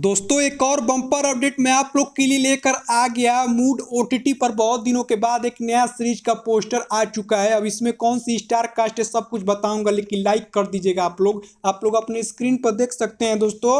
दोस्तों एक और बम्पर अपडेट मैं आप लोग के लिए लेकर आ गया मूड ओ पर बहुत दिनों के बाद एक नया सीरीज का पोस्टर आ चुका है अब इसमें कौन सी स्टार कास्ट है सब कुछ बताऊंगा लेकिन लाइक कर दीजिएगा आप लोग आप लोग अपने स्क्रीन पर देख सकते हैं दोस्तों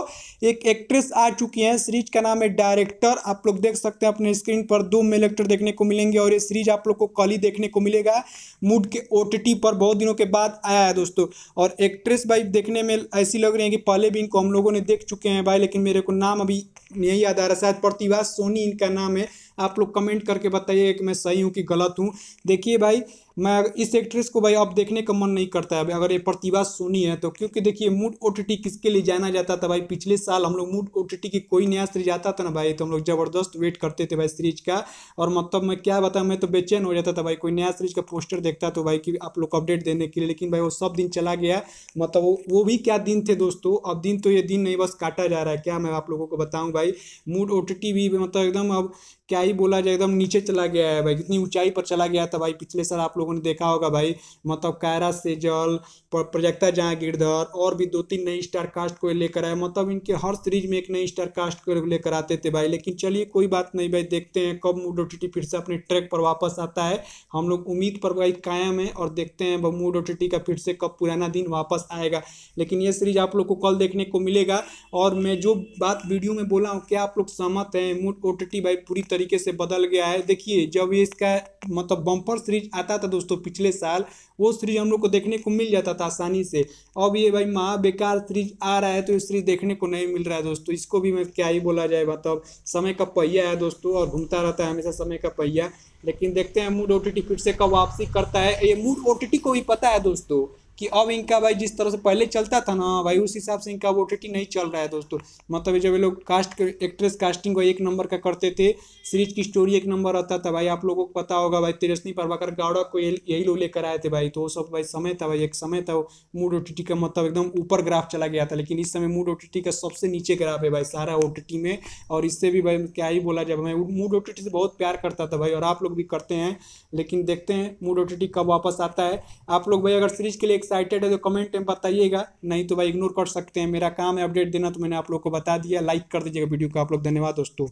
एक एक्ट्रेस आ चुकी है सीरीज का नाम है डायरेक्टर आप लोग देख सकते हैं अपने स्क्रीन पर दो मेल एक्टर देखने को मिलेंगे और ये सीरीज आप लोग को कल ही देखने को मिलेगा मूड के ओ पर बहुत दिनों के बाद आया है दोस्तों और एक्ट्रेस भाई देखने में ऐसी लग रही है कि पहले भी इनको हम लोगों ने देख चुके हैं भाई लेकिन मेरे को नाम अभी नहीं याद आ रहा शायद प्रतिभा सोनी इनका नाम है आप लोग कमेंट करके बताइए कि मैं सही हूँ कि गलत हूँ देखिए भाई मैं इस एक्ट्रेस को भाई अब देखने का मन नहीं करता है अगर ये प्रतिभा सोनी है तो क्योंकि देखिए मूड ओ किसके लिए जाना जाता था भाई पिछले साल हम लोग मूड ओ की कोई नया सीरीज आता था ना भाई तो हम लोग ज़बरदस्त वेट करते थे भाई सीरीज का और मतलब मैं क्या बताऊँ मैं तो बेचैन हो जाता था भाई कोई नया सीरीज का पोस्टर देखता तो भाई कि आप लोग अपडेट देने के लिए लेकिन भाई वो सब दिन चला गया मतलब वो वो भी क्या दिन थे दोस्तों अब दिन तो ये दिन नहीं बस काटा जा रहा है क्या मैं आप लोगों को बताऊँ भाई मूड ओ भी मतलब एकदम अब क्या ही बोला जाए एकदम नीचे चला गया है भाई कितनी ऊंचाई पर चला गया था भाई पिछले साल आप लोग लोगों ने देखा होगा भाई मतलब कायरा सेजल प्रोजेक्ता जहांगीरधर और भी दो तीन नई स्टार कास्ट को लेकर आए मतलब इनके हर सीरीज में एक नई स्टार कास्ट को लेकर आते थे भाई लेकिन चलिए कोई बात नहीं भाई देखते हैं कब मूड ओटी फिर से अपने ट्रैक पर वापस आता है हम लोग उम्मीद पर भाई कायम है और देखते हैं वह मूड ओटी का फिर से कब पुराना दिन वापस आएगा लेकिन ये सीरीज आप लोग को कल देखने को मिलेगा और मैं जो बात वीडियो में बोला हूँ क्या आप लोग सहमत हैं मूड ओटी भाई पूरी तरीके से बदल गया है देखिए जब ये इसका मतलब बम्पर सीरीज आता था दोस्तों पिछले साल वो सीरीज हम लोग को देखने को मिल जाता था आसानी से अब ये भाई महा बेकार सीरीज आ रहा है तो ये सीरीज देखने को नहीं मिल रहा है दोस्तों इसको भी मैं क्या ही बोला जाए मतलब समय का पहिया है दोस्तों और घूमता रहता है हमेशा समय का पहिया लेकिन देखते हैं मूड ओ फिर से कब वापसी करता है ये मूड ओ को भी पता है दोस्तों कि अब इनका भाई जिस तरह से पहले चलता था ना भाई उस हिसाब से इनका वो टी नहीं चल रहा है दोस्तों मतलब जब ये लोग कास्ट एक्ट्रेस कास्टिंग को एक नंबर का करते थे सीरीज की स्टोरी एक नंबर रहता था भाई आप लोगों को पता होगा भाई तेजस्वी प्रभाकर गाड़ा को यही लोग लेकर आए थे भाई तो वो सब भाई समय था भाई एक समय था वो मूड ओ का मतलब एकदम ऊपर ग्राफ चला गया था लेकिन इस समय मूड ओ का सबसे नीचे ग्राफ है भाई सारा ओ में और इससे भी भाई क्या ही बोला जाए मैं मूड ओ से बहुत प्यार करता था भाई और आप लोग भी करते हैं लेकिन देखते हैं मूड ओ कब वापस आता है आप लोग भाई अगर सीरीज के लिए एक्साइटेड है तो कमेंट में बताइएगा नहीं तो भाई इग्नोर कर सकते हैं मेरा काम है अपडेट देना तो मैंने आप लोग को बता दिया लाइक कर दीजिएगा वीडियो को आप लोग धन्यवाद दोस्तों